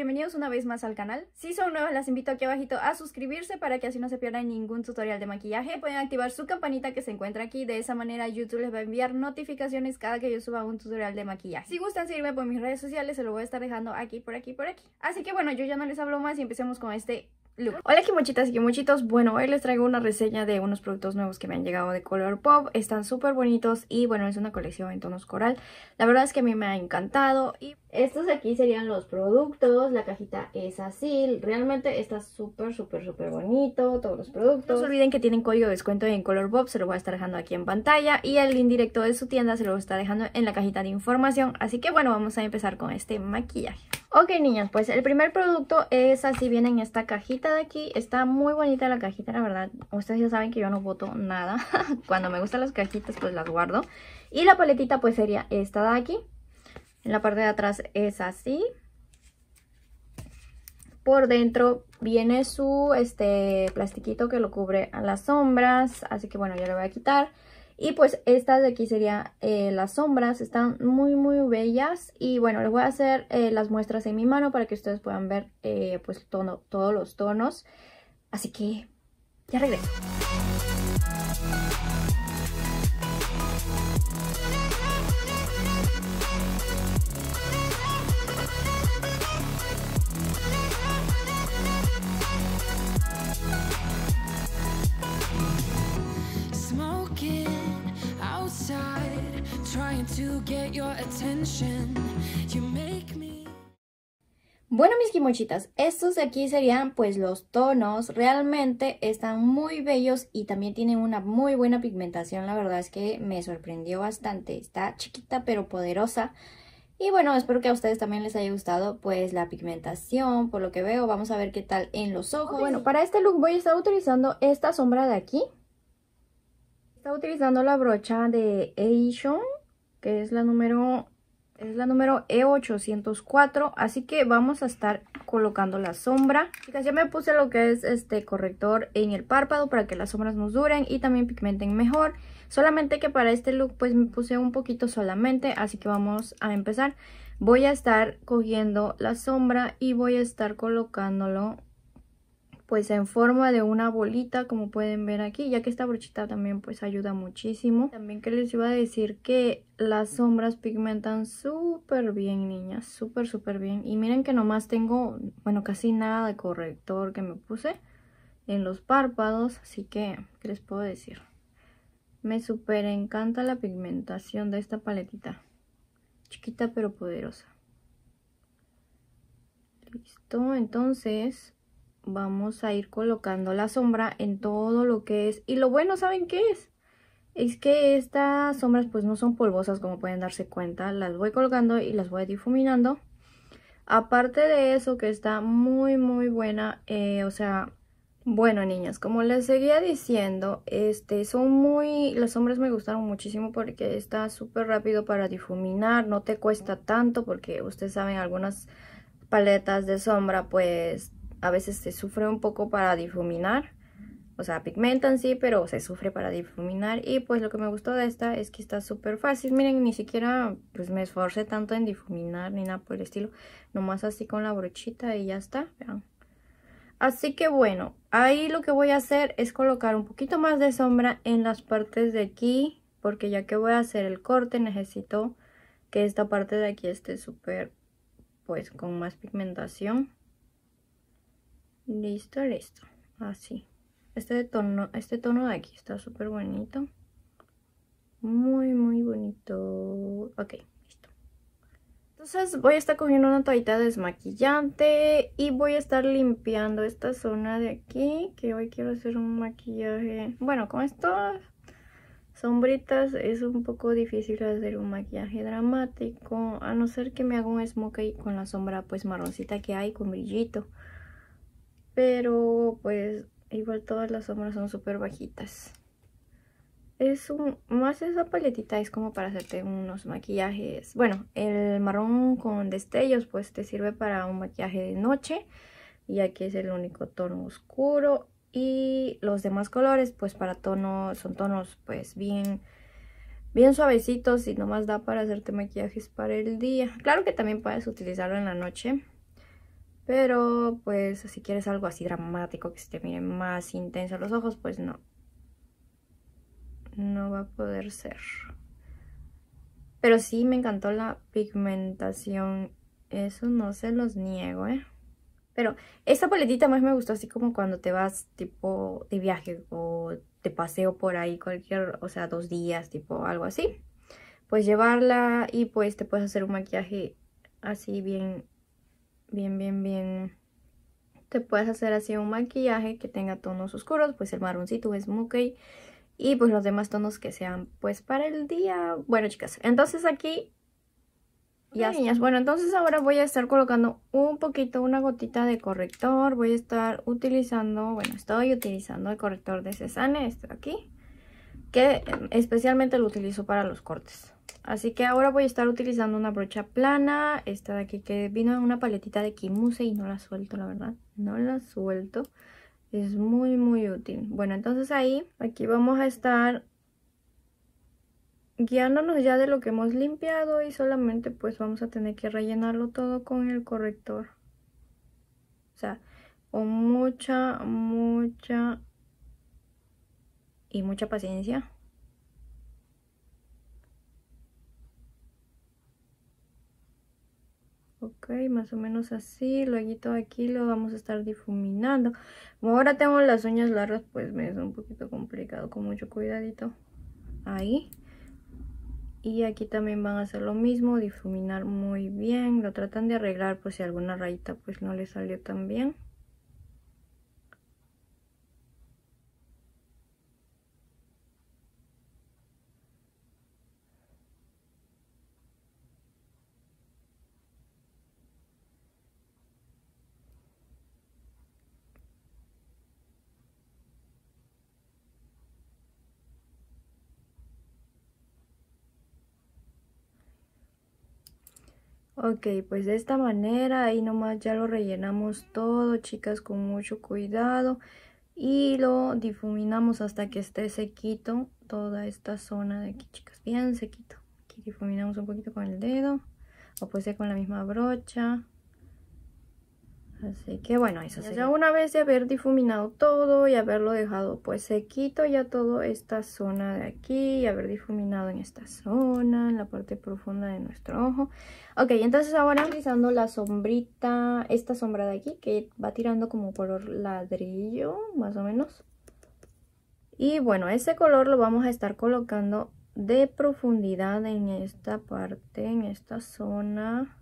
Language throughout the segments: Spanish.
bienvenidos una vez más al canal. Si son nuevas, las invito aquí abajito a suscribirse para que así no se pierdan ningún tutorial de maquillaje. Pueden activar su campanita que se encuentra aquí, de esa manera YouTube les va a enviar notificaciones cada que yo suba un tutorial de maquillaje. Si gustan seguirme por mis redes sociales, se lo voy a estar dejando aquí, por aquí, por aquí. Así que bueno, yo ya no les hablo más y empecemos con este Hola Hola kimochitas y kimochitos, bueno hoy les traigo una reseña de unos productos nuevos que me han llegado de Color Pop Están súper bonitos y bueno es una colección en tonos coral La verdad es que a mí me ha encantado y estos aquí serían los productos, la cajita es así, realmente está súper súper súper bonito, todos los productos. No se olviden que tienen código de descuento en Color Pop, se lo voy a estar dejando aquí en pantalla y el link directo de su tienda se lo voy a estar dejando en la cajita de información. Así que bueno, vamos a empezar con este maquillaje. Ok, niñas, pues el primer producto es así, viene en esta cajita de aquí. Está muy bonita la cajita, la verdad. Ustedes ya saben que yo no boto nada. Cuando me gustan las cajitas, pues las guardo. Y la paletita, pues sería esta de aquí. En la parte de atrás es así. Por dentro viene su este plastiquito que lo cubre a las sombras. Así que bueno, ya lo voy a quitar. Y pues estas de aquí serían eh, las sombras, están muy muy bellas y bueno, les voy a hacer eh, las muestras en mi mano para que ustedes puedan ver eh, pues todos los tonos. Así que ya regreso outside, trying to get your attention. You make me. Bueno, mis quimochitas, estos de aquí serían pues los tonos, realmente están muy bellos y también tienen una muy buena pigmentación, la verdad es que me sorprendió bastante, está chiquita pero poderosa. Y bueno, espero que a ustedes también les haya gustado pues la pigmentación, por lo que veo, vamos a ver qué tal en los ojos. Bueno, para este look voy a estar utilizando esta sombra de aquí, está utilizando la brocha de Asian, que es la número es la número E804, así que vamos a estar colocando la sombra. Chicas, ya me puse lo que es este corrector en el párpado para que las sombras nos duren y también pigmenten mejor. Solamente que para este look pues me puse un poquito solamente, así que vamos a empezar. Voy a estar cogiendo la sombra y voy a estar colocándolo pues en forma de una bolita como pueden ver aquí ya que esta brochita también pues ayuda muchísimo también que les iba a decir que las sombras pigmentan súper bien niñas súper súper bien y miren que nomás tengo bueno casi nada de corrector que me puse en los párpados así que ¿qué les puedo decir me súper encanta la pigmentación de esta paletita chiquita pero poderosa listo entonces vamos a ir colocando la sombra en todo lo que es. Y lo bueno, ¿saben qué es? Es que estas sombras pues no son polvosas como pueden darse cuenta. Las voy colocando y las voy difuminando. Aparte de eso que está muy muy buena, eh, o sea, bueno niñas, como les seguía diciendo, este, son muy, las sombras me gustaron muchísimo porque está súper rápido para difuminar, no te cuesta tanto porque ustedes saben algunas paletas de sombra pues a veces se sufre un poco para difuminar. O sea, pigmentan sí, pero se sufre para difuminar. Y pues lo que me gustó de esta es que está súper fácil. Miren, ni siquiera pues me esforcé tanto en difuminar ni nada por el estilo. Nomás así con la brochita y ya está. Así que bueno, ahí lo que voy a hacer es colocar un poquito más de sombra en las partes de aquí. Porque ya que voy a hacer el corte necesito que esta parte de aquí esté súper pues con más pigmentación. Listo, listo. Así. Ah, este tono, este tono de aquí está súper bonito. Muy, muy bonito. Ok, listo. Entonces voy a estar cogiendo una toallita desmaquillante y voy a estar limpiando esta zona de aquí. Que hoy quiero hacer un maquillaje... Bueno, con estas sombritas es un poco difícil hacer un maquillaje dramático. A no ser que me haga un smokey con la sombra pues marroncita que hay con brillito pero pues igual todas las sombras son súper bajitas. Es un, más esa paletita es como para hacerte unos maquillajes. Bueno, el marrón con destellos pues te sirve para un maquillaje de noche. Y aquí es el único tono oscuro. Y los demás colores pues para tonos son tonos pues bien, bien suavecitos y nomás da para hacerte maquillajes para el día. Claro que también puedes utilizarlo en la noche pero pues si quieres algo así dramático que se te miren más intenso los ojos, pues no. No va a poder ser. Pero sí me encantó la pigmentación. Eso no se los niego, ¿eh? Pero esta paletita más me gustó así como cuando te vas tipo de viaje o te paseo por ahí cualquier, o sea, dos días, tipo algo así. Pues llevarla y pues te puedes hacer un maquillaje así bien bien, bien, bien. Te puedes hacer así un maquillaje que tenga tonos oscuros, pues el marroncito es muque. Y pues los demás tonos que sean pues para el día. Bueno chicas, entonces aquí ya niñas, bueno, entonces ahora voy a estar colocando un poquito, una gotita de corrector. Voy a estar utilizando, bueno, estoy utilizando el corrector de Cezanne, este de aquí. Que em, especialmente lo utilizo para los cortes. Así que ahora voy a estar utilizando una brocha plana, esta de aquí que vino en una paletita de Kimuse y no la suelto, la verdad, no la suelto. Es muy, muy útil. Bueno, entonces ahí, aquí vamos a estar guiándonos ya de lo que hemos limpiado y solamente pues vamos a tener que rellenarlo todo con el corrector. O sea, con mucha, mucha y mucha paciencia ok más o menos así luego aquí lo vamos a estar difuminando como ahora tengo las uñas largas pues me es un poquito complicado con mucho cuidadito ahí y aquí también van a hacer lo mismo difuminar muy bien lo tratan de arreglar por si alguna rayita pues no le salió tan bien Ok, pues de esta manera ahí nomás ya lo rellenamos todo, chicas, con mucho cuidado. Y lo difuminamos hasta que esté sequito toda esta zona de aquí, chicas, bien sequito. Aquí difuminamos un poquito con el dedo o pues ser con la misma brocha. Así que bueno, eso sería. Ya una vez de haber difuminado todo y haberlo dejado pues sequito ya toda esta zona de aquí y haber difuminado en esta zona, en la parte profunda de nuestro ojo. Ok, entonces ahora utilizando la sombrita, esta sombra de aquí que va tirando como color ladrillo, más o menos. Y bueno, ese color lo vamos a estar colocando de profundidad en esta parte, en esta zona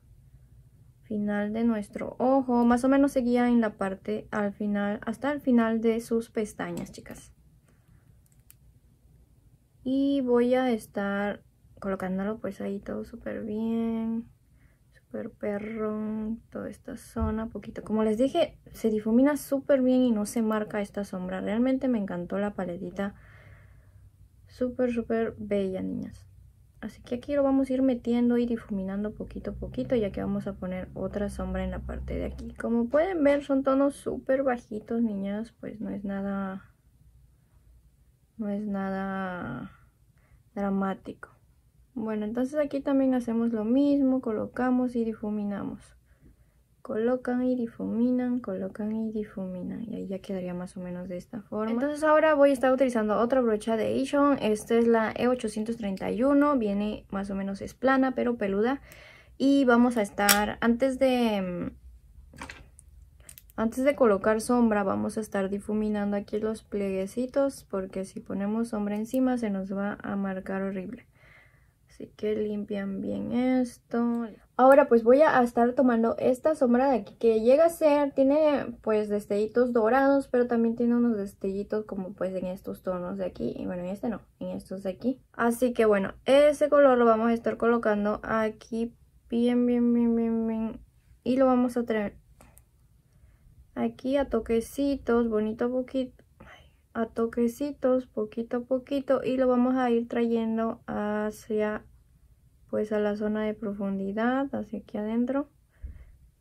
final de nuestro ojo. Más o menos seguía en la parte al final, hasta el final de sus pestañas, chicas. Y voy a estar colocándolo pues ahí todo súper bien. Súper perrón, toda esta zona, poquito. Como les dije, se difumina súper bien y no se marca esta sombra. Realmente me encantó la paletita. Súper, súper bella, niñas. Así que aquí lo vamos a ir metiendo y difuminando poquito a poquito ya que vamos a poner otra sombra en la parte de aquí. Como pueden ver son tonos súper bajitos niñas, pues no es nada, no es nada dramático. Bueno entonces aquí también hacemos lo mismo, colocamos y difuminamos colocan y difuminan, colocan y difuminan. Y ahí ya quedaría más o menos de esta forma. Entonces ahora voy a estar utilizando otra brocha de Ishon. Esta es la E831, viene más o menos es plana pero peluda. Y vamos a estar, antes de... Mm, antes de colocar sombra vamos a estar difuminando aquí los plieguecitos porque si ponemos sombra encima se nos va a marcar horrible. Así que limpian bien esto. Ahora pues voy a estar tomando esta sombra de aquí que llega a ser, tiene pues destellitos dorados, pero también tiene unos destellitos como pues en estos tonos de aquí, y bueno en este no, en estos de aquí. Así que bueno, ese color lo vamos a estar colocando aquí bien, bien, bien, bien, bien, y lo vamos a traer aquí a toquecitos, bonito a poquito, a toquecitos, poquito a poquito, y lo vamos a ir trayendo hacia pues a la zona de profundidad, hacia aquí adentro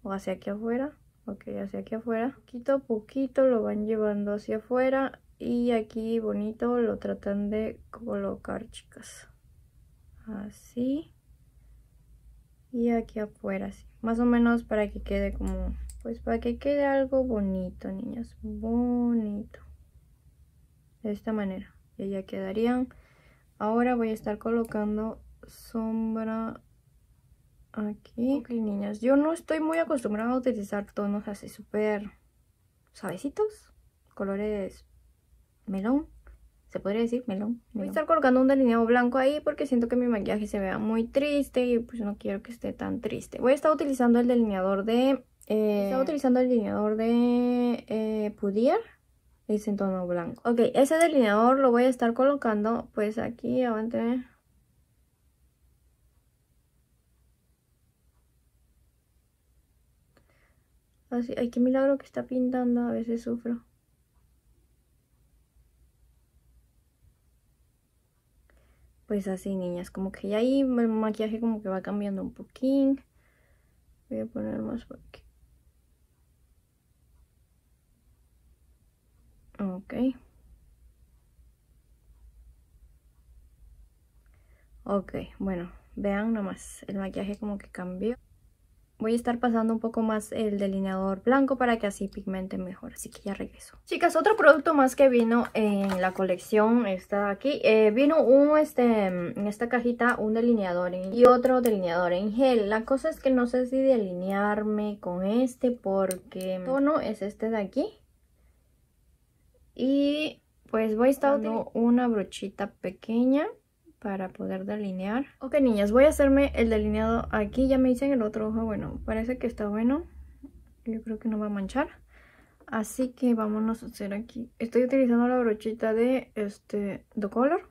o hacia aquí afuera. Ok, hacia aquí afuera. Poquito a poquito lo van llevando hacia afuera y aquí bonito lo tratan de colocar, chicas. Así. Y aquí afuera, así. Más o menos para que quede como... Pues para que quede algo bonito, niñas. Bonito. De esta manera. Y ya quedarían. Ahora voy a estar colocando sombra aquí. Ok, niñas, yo no estoy muy acostumbrada a utilizar tonos así súper suavecitos, colores melón, se podría decir melón, Voy a estar colocando un delineado blanco ahí porque siento que mi maquillaje se vea muy triste y pues no quiero que esté tan triste. Voy a estar utilizando el delineador de... Eh, utilizando el delineador de eh, Pudier es en tono blanco. Ok, ese delineador lo voy a estar colocando pues aquí, avante Así, ay, qué milagro que está pintando, a veces sufro. Pues así, niñas, como que ya ahí el maquillaje como que va cambiando un poquín. Voy a poner más por aquí. Ok. Ok, bueno, vean nomás, el maquillaje como que cambió. Voy a estar pasando un poco más el delineador blanco para que así pigmente mejor. Así que ya regreso. Chicas, otro producto más que vino en la colección está aquí. Eh, vino un, este, en esta cajita un delineador y otro delineador en gel. La cosa es que no sé si delinearme con este porque el tono es este de aquí. Y pues voy a estar ah, usando una brochita pequeña para poder delinear. Ok, niñas, voy a hacerme el delineado aquí. Ya me hice en el otro ojo. Bueno, parece que está bueno. Yo creo que no va a manchar. Así que vámonos a hacer aquí. Estoy utilizando la brochita de este The Color.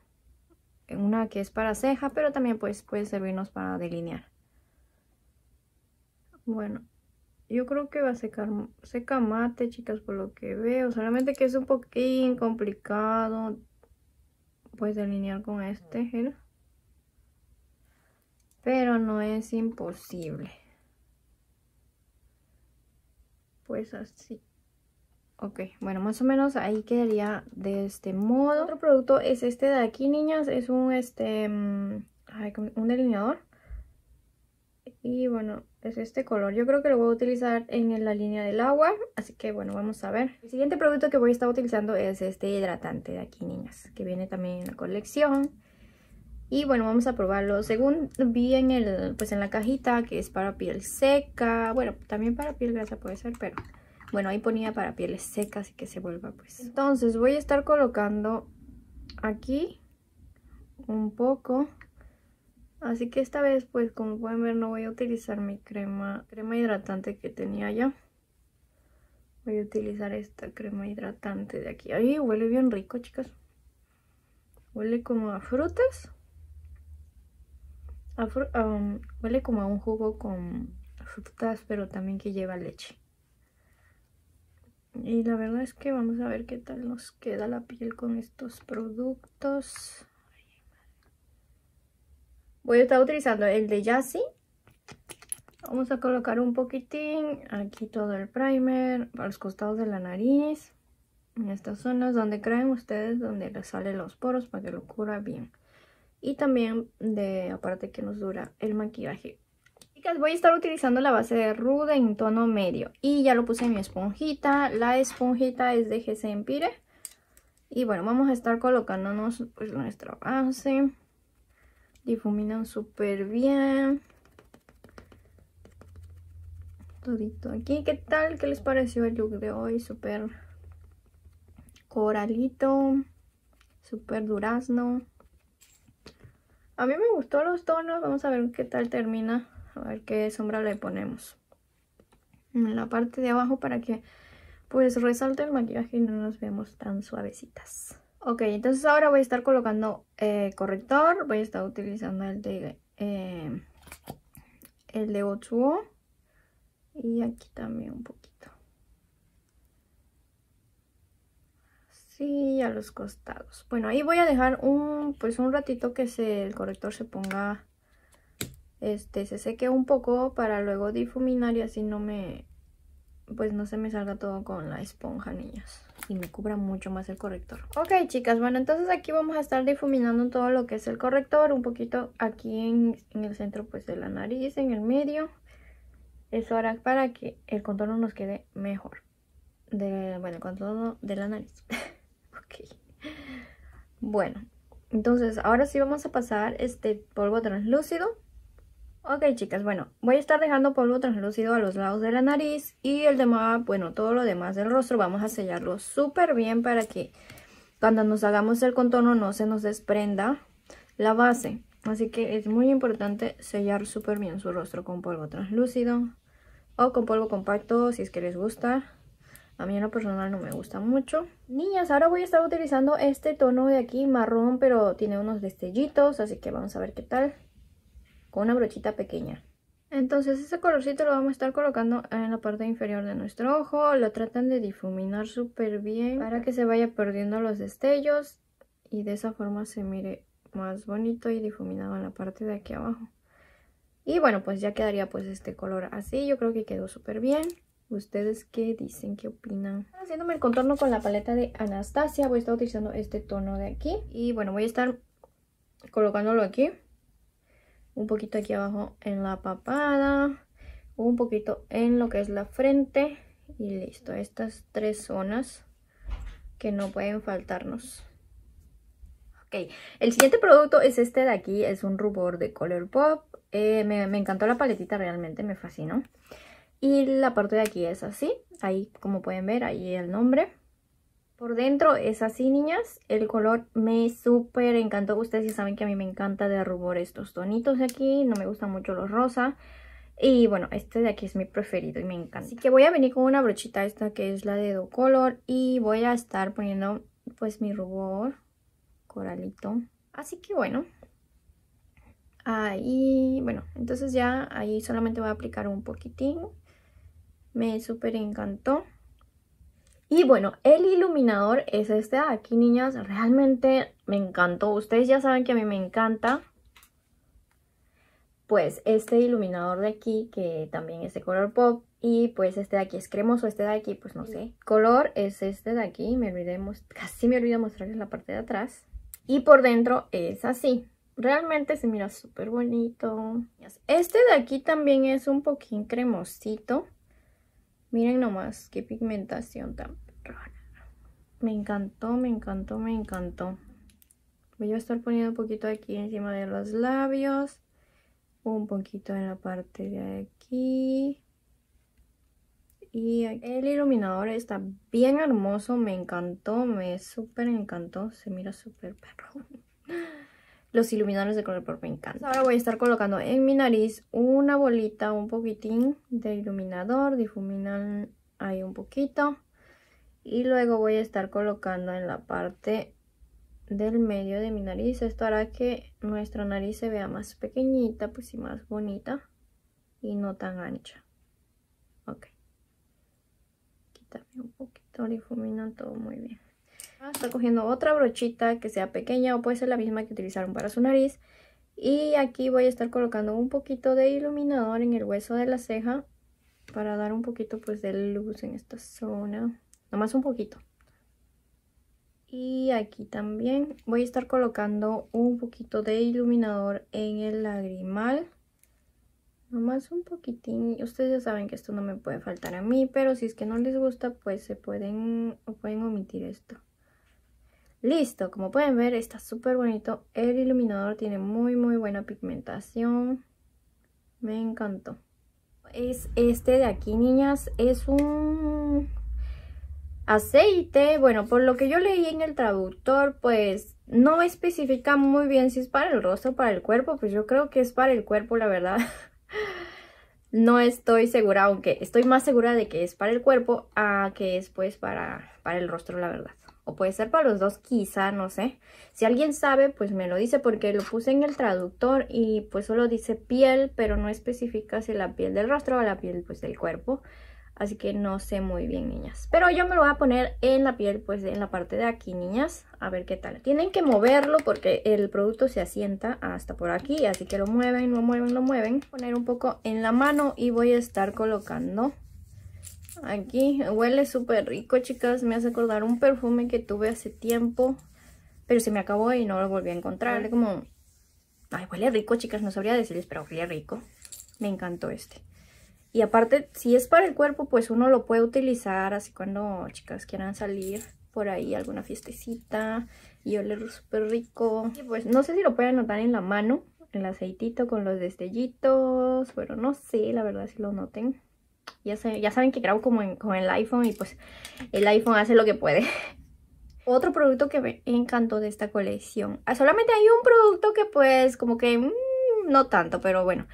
Una que es para ceja, pero también pues puede servirnos para delinear. Bueno, yo creo que va a secar seca mate, chicas, por lo que veo. Solamente que es un poquín complicado pues delinear con este gel pero no es imposible pues así ok bueno más o menos ahí quedaría de este modo otro producto es este de aquí niñas es un este mm, un delineador y bueno, es este color. Yo creo que lo voy a utilizar en la línea del agua. Así que bueno, vamos a ver. El siguiente producto que voy a estar utilizando es este hidratante de aquí, niñas. Que viene también en la colección. Y bueno, vamos a probarlo. Según vi en, el, pues en la cajita, que es para piel seca. Bueno, también para piel grasa puede ser, pero... Bueno, ahí ponía para pieles secas y que se vuelva pues. Entonces voy a estar colocando aquí un poco... Así que esta vez, pues como pueden ver, no voy a utilizar mi crema, crema hidratante que tenía ya. Voy a utilizar esta crema hidratante de aquí. Ay, huele bien rico, chicas. Huele como a frutas. A um, huele como a un jugo con frutas, pero también que lleva leche. Y la verdad es que vamos a ver qué tal nos queda la piel con estos productos. Voy a estar utilizando el de Yassi. Vamos a colocar un poquitín aquí todo el primer, a los costados de la nariz, en estas zonas donde creen ustedes, donde les salen los poros para que lo cura bien. Y también de aparte que nos dura el maquillaje. Chicas, voy a estar utilizando la base de Rude en tono medio. Y ya lo puse en mi esponjita. La esponjita es de GC Empire. Y bueno, vamos a estar colocándonos pues, nuestra base difuminan súper bien. Todito aquí. ¿Qué tal? ¿Qué les pareció el look de hoy? Súper coralito, súper durazno. A mí me gustó los tonos. Vamos a ver qué tal termina. A ver qué sombra le ponemos. En la parte de abajo para que pues resalte el maquillaje y no nos veamos tan suavecitas. Ok, entonces ahora voy a estar colocando eh, corrector. Voy a estar utilizando el de, eh, el de Otsuo. Y aquí también un poquito. Así a los costados. Bueno, ahí voy a dejar un, pues un ratito que se, el corrector se ponga, este, se seque un poco para luego difuminar y así no me, pues no se me salga todo con la esponja, niñas. Y me cubra mucho más el corrector. Ok, chicas, bueno, entonces aquí vamos a estar difuminando todo lo que es el corrector. Un poquito aquí en, el centro, pues, de la nariz, en el medio. Eso hará para que el contorno nos quede mejor. De, bueno, el contorno de la nariz. ok. Bueno, entonces ahora sí vamos a pasar este polvo translúcido Ok chicas, bueno, voy a estar dejando polvo translúcido a los lados de la nariz y el demás, bueno, todo lo demás del rostro vamos a sellarlo súper bien para que cuando nos hagamos el contorno no se nos desprenda la base. Así que es muy importante sellar súper bien su rostro con polvo translúcido o con polvo compacto si es que les gusta. A mí en lo personal no me gusta mucho. Niñas, ahora voy a estar utilizando este tono de aquí marrón, pero tiene unos destellitos, así que vamos a ver qué tal una brochita pequeña. Entonces ese colorcito lo vamos a estar colocando en la parte inferior de nuestro ojo. Lo tratan de difuminar súper bien para que se vaya perdiendo los destellos y de esa forma se mire más bonito y difuminado en la parte de aquí abajo. Y bueno, pues ya quedaría pues este color así. Yo creo que quedó súper bien. ¿Ustedes qué dicen? ¿Qué opinan? Haciéndome el contorno con la paleta de Anastasia. Voy a estar utilizando este tono de aquí. Y bueno, voy a estar colocándolo aquí un poquito aquí abajo en la papada, un poquito en lo que es la frente y listo. Estas tres zonas que no pueden faltarnos. Ok, el siguiente producto es este de aquí, es un rubor de Color Pop. Eh, me, me encantó la paletita realmente, me fascinó. Y la parte de aquí es así, ahí como pueden ver, ahí el nombre. Por dentro es así, niñas. El color me súper encantó. Ustedes ya saben que a mí me encanta de rubor estos tonitos de aquí. No me gustan mucho los rosa. Y bueno, este de aquí es mi preferido y me encanta. Así que voy a venir con una brochita esta que es la de Do Color. Y voy a estar poniendo pues mi rubor coralito. Así que bueno. Ahí, bueno, entonces ya ahí solamente voy a aplicar un poquitín. Me súper encantó. Y bueno, el iluminador es este de aquí, niñas. Realmente me encantó. Ustedes ya saben que a mí me encanta. Pues este iluminador de aquí, que también es de color pop. Y pues este de aquí es cremoso, este de aquí, pues no sé. Color es este de aquí, me olvidé, casi me olvidé mostrarles la parte de atrás. Y por dentro es así. Realmente se mira súper bonito. Este de aquí también es un poquín cremosito. Miren nomás qué pigmentación tan rara. Me encantó, me encantó, me encantó. Voy a estar poniendo un poquito aquí encima de los labios. Un poquito en la parte de aquí. Y el iluminador está bien hermoso. Me encantó, me súper encantó. Se mira súper perro. los iluminadores de color por me encantan. Ahora voy a estar colocando en mi nariz una bolita, un poquitín de iluminador, difuminan ahí un poquito. Y luego voy a estar colocando en la parte del medio de mi nariz. Esto hará que nuestra nariz se vea más pequeñita, pues y más bonita y no tan ancha. Ok. Quítame un poquito, difuminan todo muy bien. Está cogiendo otra brochita que sea pequeña o puede ser la misma que utilizaron para su nariz. Y aquí voy a estar colocando un poquito de iluminador en el hueso de la ceja para dar un poquito pues de luz en esta zona. Nomás un poquito. Y aquí también voy a estar colocando un poquito de iluminador en el lagrimal. Nomás un poquitín. Ustedes ya saben que esto no me puede faltar a mí, pero si es que no les gusta pues se pueden, pueden omitir esto. Listo, como pueden ver está súper bonito. El iluminador tiene muy muy buena pigmentación. Me encantó. Es este de aquí, niñas. Es un aceite. Bueno, por lo que yo leí en el traductor, pues no especifica muy bien si es para el rostro o para el cuerpo. Pues yo creo que es para el cuerpo, la verdad. no estoy segura, aunque estoy más segura de que es para el cuerpo a que es pues para, para el rostro, la verdad. O puede ser para los dos quizá, no sé. Si alguien sabe, pues me lo dice porque lo puse en el traductor y pues solo dice piel, pero no especifica si la piel del rostro o la piel pues del cuerpo. Así que no sé muy bien, niñas. Pero yo me lo voy a poner en la piel, pues en la parte de aquí, niñas. A ver qué tal. Tienen que moverlo porque el producto se asienta hasta por aquí. Así que lo mueven, lo mueven, lo mueven. Poner un poco en la mano y voy a estar colocando Aquí huele súper rico, chicas. Me hace acordar un perfume que tuve hace tiempo. Pero se me acabó y no lo volví a encontrar. como... Ay, huele rico, chicas. No sabría decirles, pero huele rico. Me encantó este. Y aparte, si es para el cuerpo, pues uno lo puede utilizar así cuando chicas quieran salir por ahí alguna fiestecita y oler súper rico. pues no sé si lo pueden notar en la mano, el aceitito con los destellitos. Bueno, no sé, la verdad, si lo noten. Ya, saben que grabo como con el iPhone y pues el iPhone hace lo que puede. Otro producto que me encantó de esta colección. Ah, solamente hay un producto que pues como que mm, no tanto, pero bueno.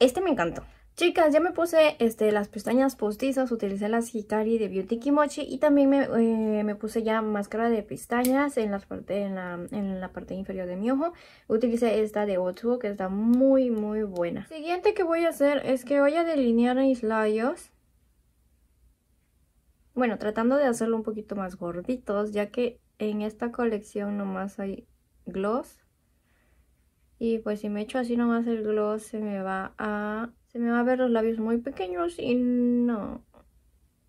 Este me encantó. Chicas, ya me puse este, las pestañas postizas, utilicé las Hikari de Beauty Kimochi y también eh, me, puse ya máscara de pestañas en, las en, la, en, la, parte inferior de mi ojo. Utilicé esta de Otsubo que está muy muy buena. Siguiente que voy a hacer es que voy a delinear mis labios. Bueno, tratando de hacerlo un poquito más gorditos ya que en esta colección nomás hay gloss. Y pues si me echo así nomás el gloss se me va a se me va a ver los labios muy pequeños y no,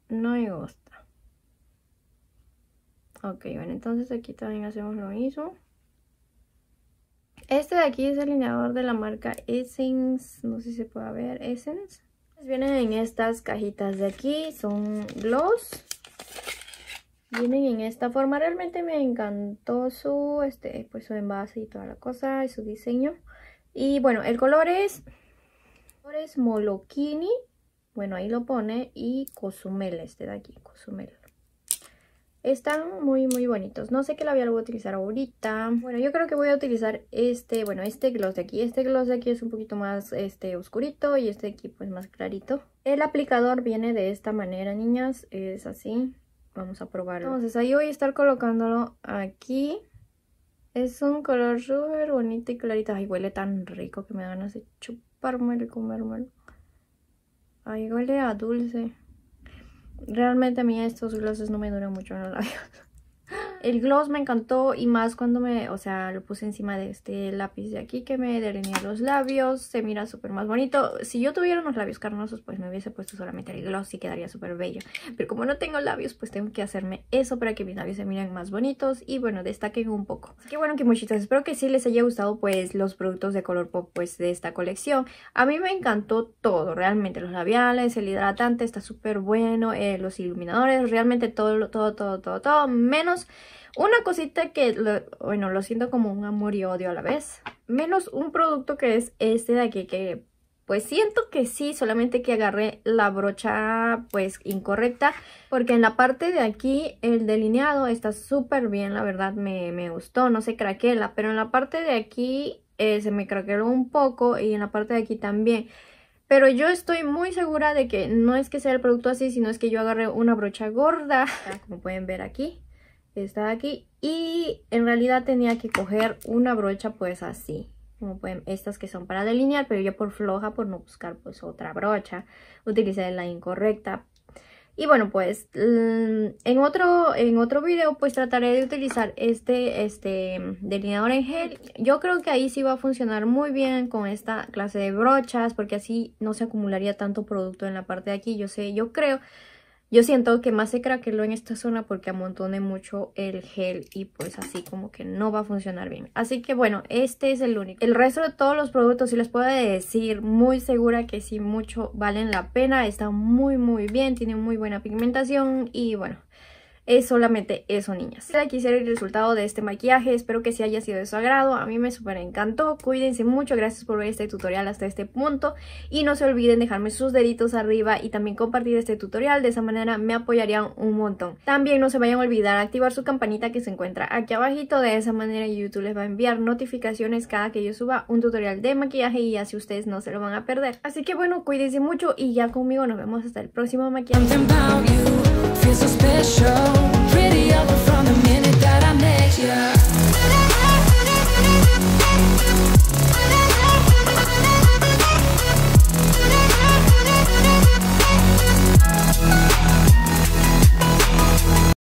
no me gusta. Ok, bueno, entonces aquí también hacemos lo mismo. Este de aquí es el lineador de la marca Essence, no sé si se puede ver, Essence. Pues vienen en estas cajitas de aquí, son gloss. Vienen en esta forma, realmente me encantó su, este, pues su envase y toda la cosa y su diseño. Y bueno, el color es es Molokini, bueno ahí lo pone, y Cozumel, este de aquí, Cozumel. Están muy muy bonitos, no sé qué labial voy a utilizar ahorita. Bueno, yo creo que voy a utilizar este, bueno este gloss de aquí. Este gloss de aquí es un poquito más este oscurito y este de aquí pues más clarito. El aplicador viene de esta manera, niñas, es así. Vamos a probarlo. Entonces ahí voy a estar colocándolo aquí. Es un color súper bonito y clarito. Ay, huele tan rico que me dan ganas de chupar y comérmelo. Ay, huele a dulce. Realmente a mí estos glosses no me duran mucho en los labios el gloss me encantó y más cuando me, o sea, lo puse encima de este lápiz de aquí que me delineé los labios, se mira súper más bonito. Si yo tuviera unos labios carnosos, pues me hubiese puesto solamente el gloss y quedaría súper bello. Pero como no tengo labios, pues tengo que hacerme eso para que mis labios se miren más bonitos y bueno, destaquen un poco. Así que bueno, que muchitas, espero que sí les haya gustado pues los productos de color pop pues de esta colección. A mí me encantó todo, realmente, los labiales, el hidratante está súper bueno, eh, los iluminadores, realmente todo, todo, todo, todo, todo, menos una cosita que, bueno, lo siento como un amor y odio a la vez. Menos un producto que es este de aquí, que pues siento que sí, solamente que agarré la brocha pues incorrecta. Porque en la parte de aquí el delineado está súper bien, la verdad me, me gustó, no se craquela. Pero en la parte de aquí eh, se me craqueló un poco y en la parte de aquí también. Pero yo estoy muy segura de que no es que sea el producto así, sino es que yo agarré una brocha gorda, como pueden ver aquí está aquí y en realidad tenía que coger una brocha pues así como pueden estas que son para delinear pero yo por floja por no buscar pues otra brocha utilicé la incorrecta y bueno pues mm, en otro en otro video pues trataré de utilizar este este delineador en gel yo creo que ahí sí va a funcionar muy bien con esta clase de brochas porque así no se acumularía tanto producto en la parte de aquí yo sé yo creo yo siento que más se craqueló en esta zona porque amontone mucho el gel y pues así como que no va a funcionar bien. Así que bueno, este es el único. El resto de todos los productos, si les puedo decir, muy segura que sí, mucho valen la pena. Está muy muy bien, tiene muy buena pigmentación y bueno es solamente eso, niñas. Aquí será el resultado de este maquillaje. Espero que se haya sido de su agrado. A mí me súper encantó. Cuídense mucho. Gracias por ver este tutorial hasta este punto. Y no se olviden dejarme sus deditos arriba y también compartir este tutorial. De esa manera me apoyarían un montón. También no se vayan a olvidar activar su campanita que se encuentra aquí abajito. De esa manera YouTube les va a enviar notificaciones cada que yo suba un tutorial de maquillaje y así ustedes no se lo van a perder. Así que bueno, cuídense mucho y ya conmigo nos vemos hasta el próximo maquillaje. Feel so special, pretty over from the minute that I met you.